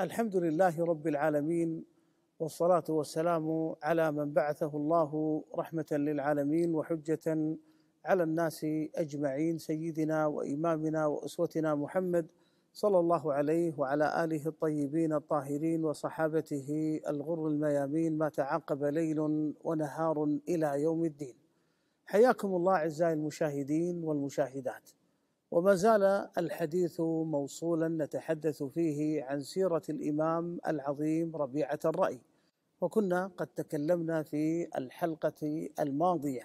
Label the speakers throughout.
Speaker 1: الحمد لله رب العالمين والصلاة والسلام على من بعثه الله رحمة للعالمين وحجة على الناس أجمعين سيدنا وإمامنا وأسوتنا محمد صلى الله عليه وعلى آله الطيبين الطاهرين وصحابته الغر الميامين ما تعاقب ليل ونهار إلى يوم الدين حياكم الله أعزائي المشاهدين والمشاهدات وما زال الحديث موصولا نتحدث فيه عن سيرة الإمام العظيم ربيعة الرأي وكنا قد تكلمنا في الحلقة الماضية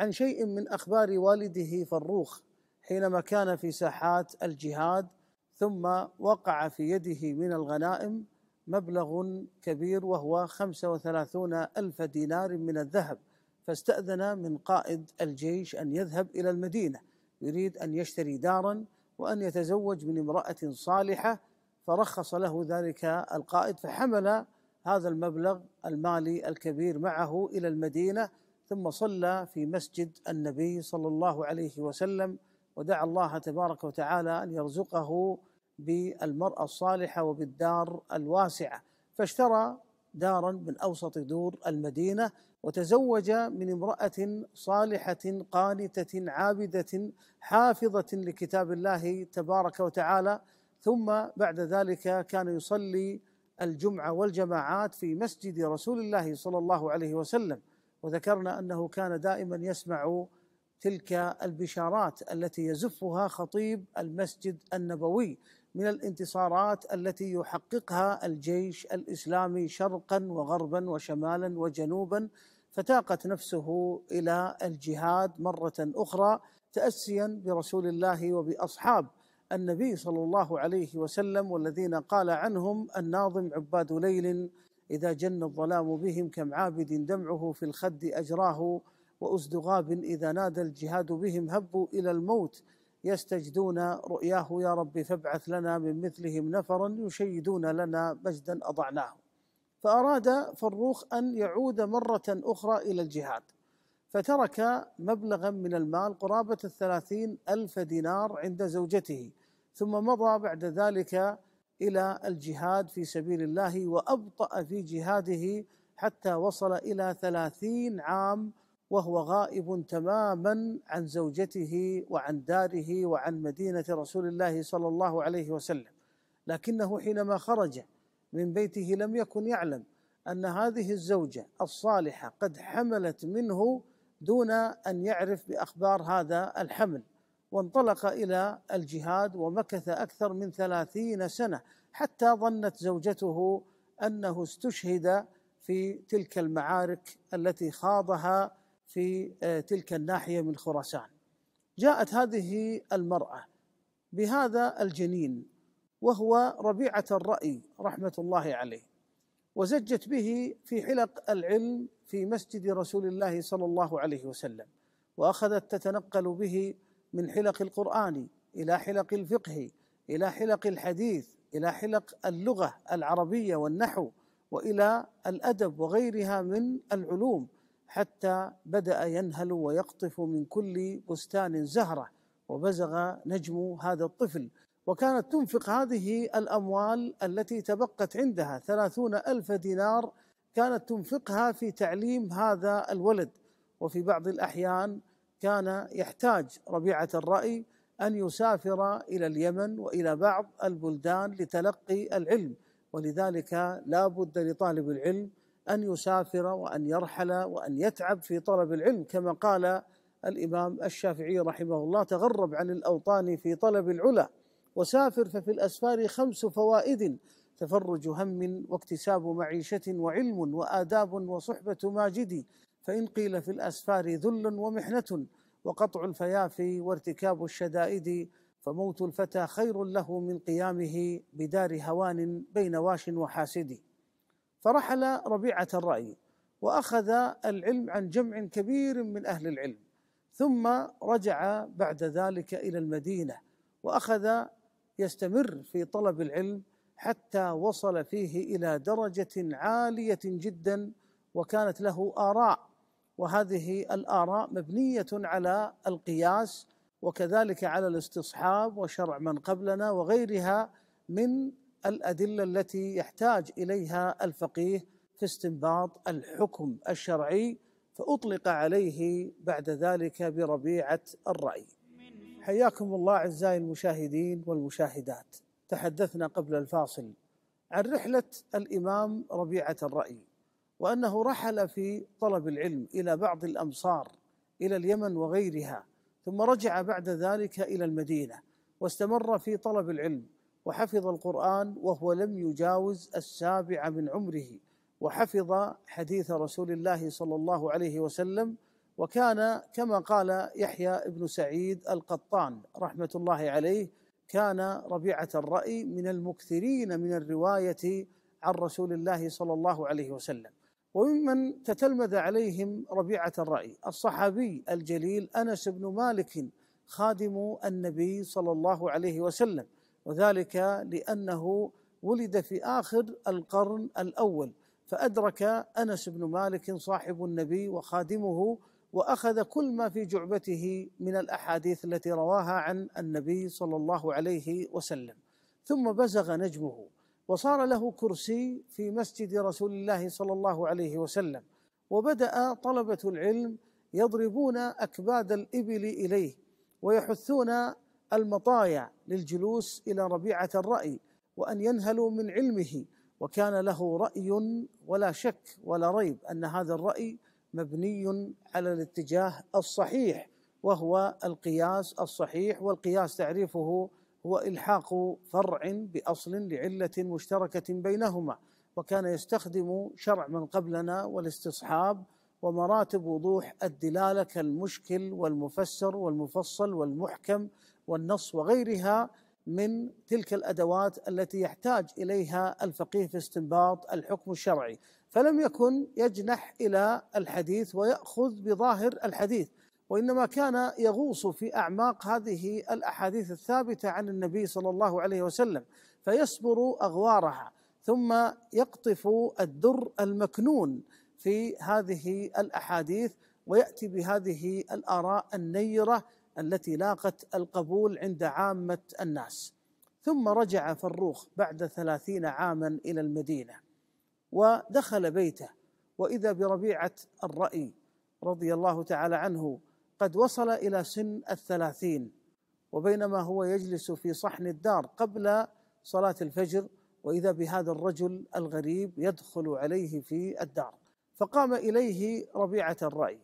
Speaker 1: عن شيء من أخبار والده فروخ حينما كان في ساحات الجهاد ثم وقع في يده من الغنائم مبلغ كبير وهو 35 ألف دينار من الذهب فاستأذن من قائد الجيش أن يذهب إلى المدينة يريد ان يشتري دارا وان يتزوج من امراه صالحه فرخص له ذلك القائد فحمل هذا المبلغ المالي الكبير معه الى المدينه ثم صلى في مسجد النبي صلى الله عليه وسلم ودعا الله تبارك وتعالى ان يرزقه بالمراه الصالحه وبالدار الواسعه فاشترى دارا من اوسط دور المدينه وتزوج من امراه صالحه قانته عابده حافظه لكتاب الله تبارك وتعالى ثم بعد ذلك كان يصلي الجمعه والجماعات في مسجد رسول الله صلى الله عليه وسلم وذكرنا انه كان دائما يسمع تلك البشارات التي يزفها خطيب المسجد النبوي من الانتصارات التي يحققها الجيش الاسلامي شرقا وغربا وشمالا وجنوبا فتاقت نفسه الى الجهاد مره اخرى تاسيا برسول الله وباصحاب النبي صلى الله عليه وسلم والذين قال عنهم الناظم عباد ليل اذا جن الظلام بهم كم عابد دمعه في الخد اجراه وازدغاب اذا نادى الجهاد بهم هبوا الى الموت يستجدون رؤياه يا رب فابعث لنا من مثلهم نفرا يشيدون لنا مجدا أضعناه فأراد فروخ أن يعود مرة أخرى إلى الجهاد فترك مبلغا من المال قرابة الثلاثين ألف دينار عند زوجته ثم مضى بعد ذلك إلى الجهاد في سبيل الله وأبطأ في جهاده حتى وصل إلى ثلاثين عام وهو غائب تماما عن زوجته وعن داره وعن مدينه رسول الله صلى الله عليه وسلم لكنه حينما خرج من بيته لم يكن يعلم ان هذه الزوجه الصالحه قد حملت منه دون ان يعرف باخبار هذا الحمل وانطلق الى الجهاد ومكث اكثر من ثلاثين سنه حتى ظنت زوجته انه استشهد في تلك المعارك التي خاضها في آه، تلك الناحيه من خراسان جاءت هذه المراه بهذا الجنين وهو ربيعه الراي رحمه الله عليه وزجت به في حلق العلم في مسجد رسول الله صلى الله عليه وسلم واخذت تتنقل به من حلق القران الى حلق الفقه الى حلق الحديث الى حلق اللغه العربيه والنحو والى الادب وغيرها من العلوم حتى بدأ ينهل ويقطف من كل بستان زهرة وبزغ نجم هذا الطفل وكانت تنفق هذه الأموال التي تبقت عندها ثلاثون ألف دينار كانت تنفقها في تعليم هذا الولد وفي بعض الأحيان كان يحتاج ربيعة الرأي أن يسافر إلى اليمن وإلى بعض البلدان لتلقي العلم ولذلك لا بد لطالب العلم ان يسافر وان يرحل وان يتعب في طلب العلم كما قال الامام الشافعي رحمه الله تغرب عن الاوطان في طلب العلا وسافر ففي الاسفار خمس فوائد تفرج هم واكتساب معيشه وعلم واداب وصحبه ماجد فان قيل في الاسفار ذل ومحنه وقطع الفيافي وارتكاب الشدائد فموت الفتى خير له من قيامه بدار هوان بين واش وحاسد فرحل ربيعه الراي واخذ العلم عن جمع كبير من اهل العلم ثم رجع بعد ذلك الى المدينه واخذ يستمر في طلب العلم حتى وصل فيه الى درجه عاليه جدا وكانت له اراء وهذه الاراء مبنيه على القياس وكذلك على الاستصحاب وشرع من قبلنا وغيرها من الادله التي يحتاج اليها الفقيه في استنباط الحكم الشرعي فاطلق عليه بعد ذلك بربيعه الراي. حياكم الله اعزائي المشاهدين والمشاهدات. تحدثنا قبل الفاصل عن رحله الامام ربيعه الراي وانه رحل في طلب العلم الى بعض الامصار الى اليمن وغيرها ثم رجع بعد ذلك الى المدينه واستمر في طلب العلم وحفظ القرآن وهو لم يجاوز السابعة من عمره وحفظ حديث رسول الله صلى الله عليه وسلم وكان كما قال يحيى بن سعيد القطان رحمة الله عليه كان ربيعة الرأي من المكثرين من الرواية عن رسول الله صلى الله عليه وسلم وممن تتلمذ عليهم ربيعة الرأي الصحابي الجليل أنس بن مالك خادم النبي صلى الله عليه وسلم وذلك لأنه ولد في آخر القرن الأول فأدرك أنس بن مالك صاحب النبي وخادمه واخذ كل ما في جعبته من الاحاديث التي رواها عن النبي صلى الله عليه وسلم ثم بزغ نجمه وصار له كرسي في مسجد رسول الله صلى الله عليه وسلم وبدا طلبه العلم يضربون اكباد الابل اليه ويحثون المطايع للجلوس الى ربيعه الراي وان ينهلوا من علمه وكان له راي ولا شك ولا ريب ان هذا الراي مبني على الاتجاه الصحيح وهو القياس الصحيح والقياس تعريفه هو الحاق فرع باصل لعله مشتركه بينهما وكان يستخدم شرع من قبلنا والاستصحاب ومراتب وضوح الدلاله كالمشكل والمفسر والمفصل والمحكم والنص وغيرها من تلك الادوات التي يحتاج اليها الفقيه في استنباط الحكم الشرعي، فلم يكن يجنح الى الحديث وياخذ بظاهر الحديث، وانما كان يغوص في اعماق هذه الاحاديث الثابته عن النبي صلى الله عليه وسلم، فيصبر اغوارها، ثم يقطف الدر المكنون في هذه الاحاديث وياتي بهذه الاراء النيره التي لاقت القبول عند عامة الناس ثم رجع فروخ بعد ثلاثين عاما إلى المدينة ودخل بيته وإذا بربيعة الرأي رضي الله تعالى عنه قد وصل إلى سن الثلاثين وبينما هو يجلس في صحن الدار قبل صلاة الفجر وإذا بهذا الرجل الغريب يدخل عليه في الدار فقام إليه ربيعة الرأي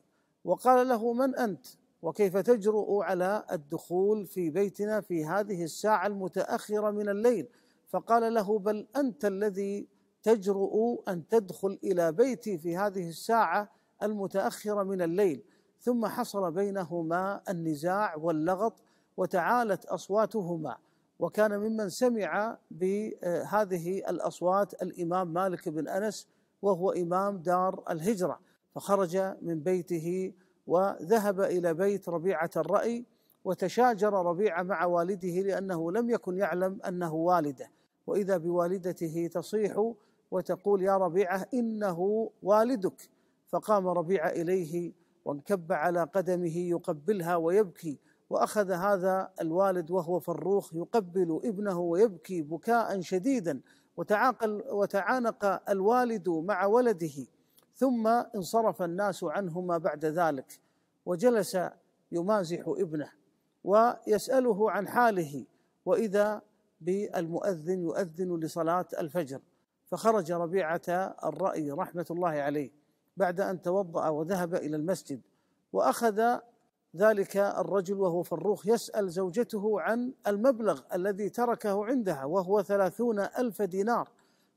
Speaker 1: وقال له من أنت وكيف تجرؤ على الدخول في بيتنا في هذه الساعه المتاخره من الليل فقال له بل انت الذي تجرؤ ان تدخل الى بيتي في هذه الساعه المتاخره من الليل ثم حصل بينهما النزاع واللغط وتعالت اصواتهما وكان ممن سمع بهذه الاصوات الامام مالك بن انس وهو امام دار الهجره فخرج من بيته وذهب الى بيت ربيعه الراي وتشاجر ربيعه مع والده لانه لم يكن يعلم انه والده واذا بوالدته تصيح وتقول يا ربيعه انه والدك فقام ربيعه اليه وانكب على قدمه يقبلها ويبكي واخذ هذا الوالد وهو فروخ يقبل ابنه ويبكي بكاء شديدا وتعاقل وتعانق الوالد مع ولده ثم انصرف الناس عنهما بعد ذلك وجلس يمازح ابنه ويساله عن حاله واذا بالمؤذن يؤذن لصلاه الفجر فخرج ربيعه الراي رحمه الله عليه بعد ان توضا وذهب الى المسجد واخذ ذلك الرجل وهو فروخ يسال زوجته عن المبلغ الذي تركه عندها وهو ثلاثون الف دينار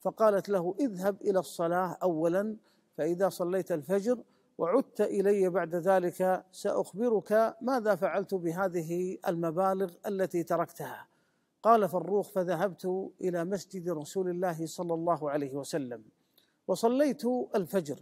Speaker 1: فقالت له اذهب الى الصلاه اولا فإذا صليت الفجر وعدت إلي بعد ذلك سأخبرك ماذا فعلت بهذه المبالغ التي تركتها قال فروخ فذهبت إلى مسجد رسول الله صلى الله عليه وسلم وصليت الفجر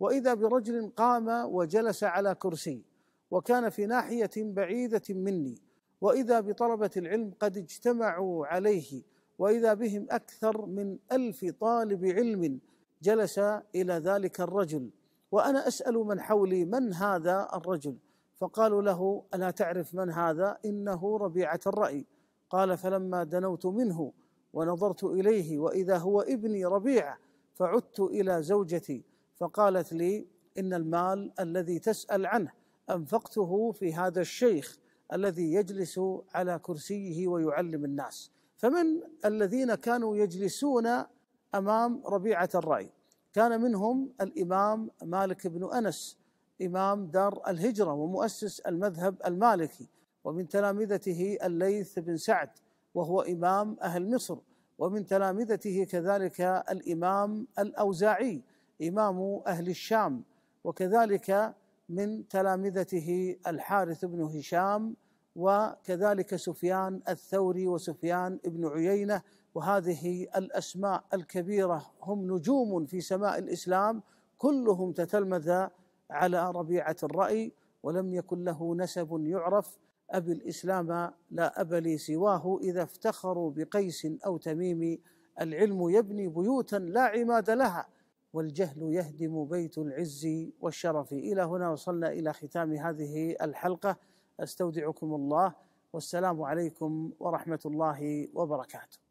Speaker 1: وإذا برجل قام وجلس على كرسي وكان في ناحية بعيدة مني وإذا بطلبة العلم قد اجتمعوا عليه وإذا بهم أكثر من ألف طالب علم جلس الى ذلك الرجل وانا اسال من حولي من هذا الرجل فقالوا له الا تعرف من هذا انه ربيعه الراي قال فلما دنوت منه ونظرت اليه واذا هو ابني ربيعه فعدت الى زوجتي فقالت لي ان المال الذي تسال عنه انفقته في هذا الشيخ الذي يجلس على كرسيه ويعلم الناس فمن الذين كانوا يجلسون امام ربيعه الراي كان منهم الامام مالك بن انس امام دار الهجره ومؤسس المذهب المالكي ومن تلامذته الليث بن سعد وهو امام اهل مصر ومن تلامذته كذلك الامام الاوزاعي امام اهل الشام وكذلك من تلامذته الحارث بن هشام وكذلك سفيان الثوري وسفيان بن عيينه وهذه الاسماء الكبيره هم نجوم في سماء الاسلام كلهم تتلمذ على ربيعه الراي ولم يكن له نسب يعرف ابي الاسلام لا اب لي سواه اذا افتخروا بقيس او تميم العلم يبني بيوتا لا عماد لها والجهل يهدم بيت العز والشرف الى هنا وصلنا الى ختام هذه الحلقه استودعكم الله والسلام عليكم ورحمه الله وبركاته